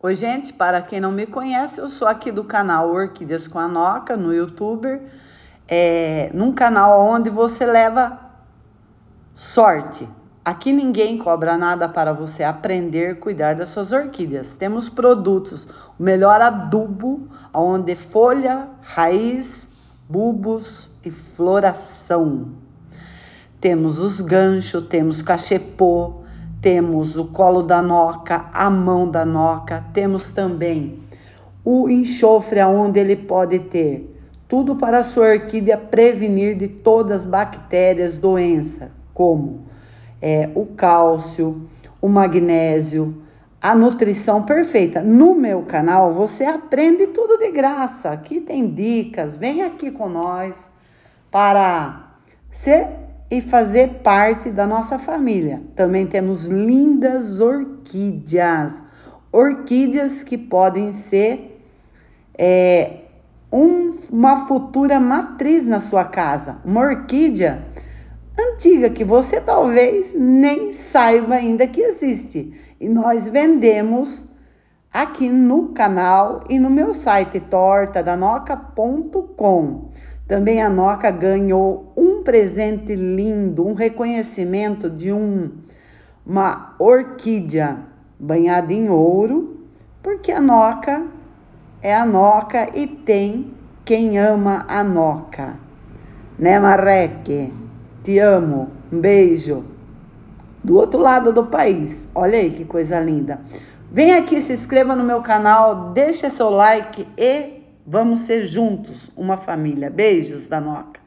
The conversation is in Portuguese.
Oi, gente, para quem não me conhece, eu sou aqui do canal Orquídeas com a Noca, no YouTube, é, num canal onde você leva sorte. Aqui ninguém cobra nada para você aprender a cuidar das suas orquídeas. Temos produtos, o melhor adubo, onde folha, raiz, bulbos e floração. Temos os ganchos, temos cachepô, temos o colo da noca, a mão da noca, temos também o enxofre, onde ele pode ter tudo para a sua orquídea prevenir de todas as bactérias, doença, como é, o cálcio, o magnésio, a nutrição perfeita. No meu canal você aprende tudo de graça. Aqui tem dicas, vem aqui com nós para ser e fazer parte da nossa família. Também temos lindas orquídeas, orquídeas que podem ser é, um, uma futura matriz na sua casa, uma orquídea antiga que você talvez nem saiba ainda que existe. E nós vendemos aqui no canal e no meu site tortadanoca.com. Também a Noca ganhou um presente lindo, um reconhecimento de um, uma orquídea banhada em ouro, porque a Noca é a Noca e tem quem ama a Noca. Né, Marreque? Te amo. Um beijo. Do outro lado do país. Olha aí que coisa linda. Vem aqui, se inscreva no meu canal, deixa seu like e Vamos ser juntos uma família. Beijos, Noca.